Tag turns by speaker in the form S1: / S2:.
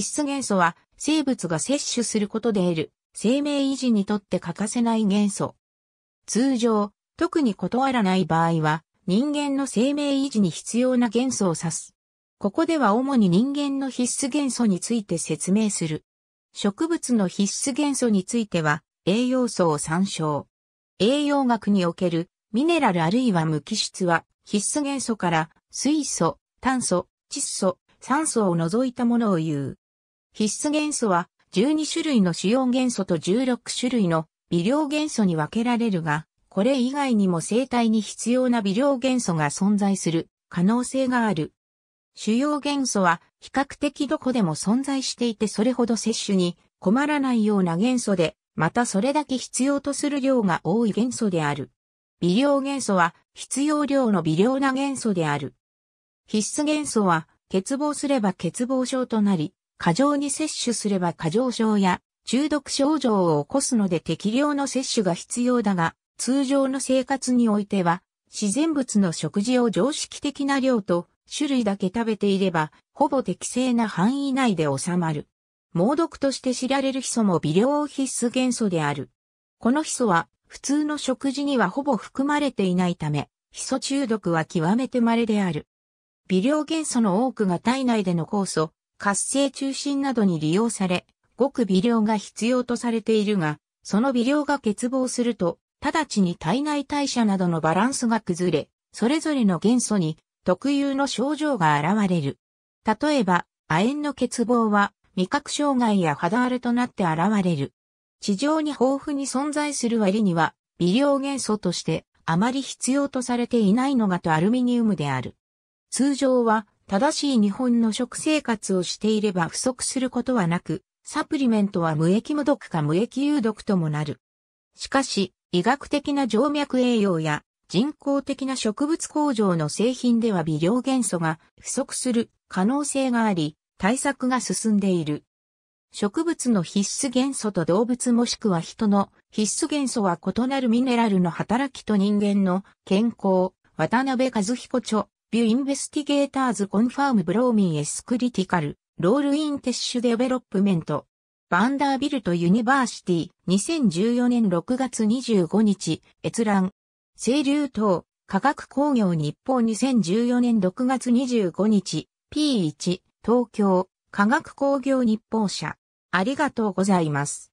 S1: 必須元素は生物が摂取することで得る生命維持にとって欠かせない元素。通常、特に断らない場合は人間の生命維持に必要な元素を指す。ここでは主に人間の必須元素について説明する。植物の必須元素については栄養素を参照。栄養学におけるミネラルあるいは無機質は必須元素から水素、炭素、窒素、酸素を除いたものを言う。必須元素は12種類の主要元素と16種類の微量元素に分けられるが、これ以外にも生体に必要な微量元素が存在する可能性がある。主要元素は比較的どこでも存在していてそれほど摂取に困らないような元素で、またそれだけ必要とする量が多い元素である。微量元素は必要量の微量な元素である。必須元素は欠乏すれば欠乏症となり、過剰に摂取すれば過剰症や中毒症状を起こすので適量の摂取が必要だが、通常の生活においては、自然物の食事を常識的な量と種類だけ食べていれば、ほぼ適正な範囲内で収まる。猛毒として知られるヒ素も微量必須元素である。このヒ素は、普通の食事にはほぼ含まれていないため、ヒ素中毒は極めて稀である。微量元素の多くが体内での酵素、活性中心などに利用され、ごく微量が必要とされているが、その微量が欠乏すると、直ちに体内代謝などのバランスが崩れ、それぞれの元素に特有の症状が現れる。例えば、亜鉛の欠乏は味覚障害や肌荒れとなって現れる。地上に豊富に存在する割には、微量元素としてあまり必要とされていないのがとアルミニウムである。通常は正しい日本の食生活をしていれば不足することはなく、サプリメントは無益無毒か無益有毒ともなる。しかし、医学的な静脈栄養や人工的な植物工場の製品では微量元素が不足する可能性があり、対策が進んでいる。植物の必須元素と動物もしくは人の必須元素は異なるミネラルの働きと人間の健康、渡辺和彦著ビュインベスティゲーターズコンファームブローミンエスクリティカル、ロールインテッシュデベロップメント。バンダービルトユニバーシティ、2014年6月25日、閲覧。清流等、科学工業日本2014年6月25日、P1、東京、科学工業日報社。ありがとうございます。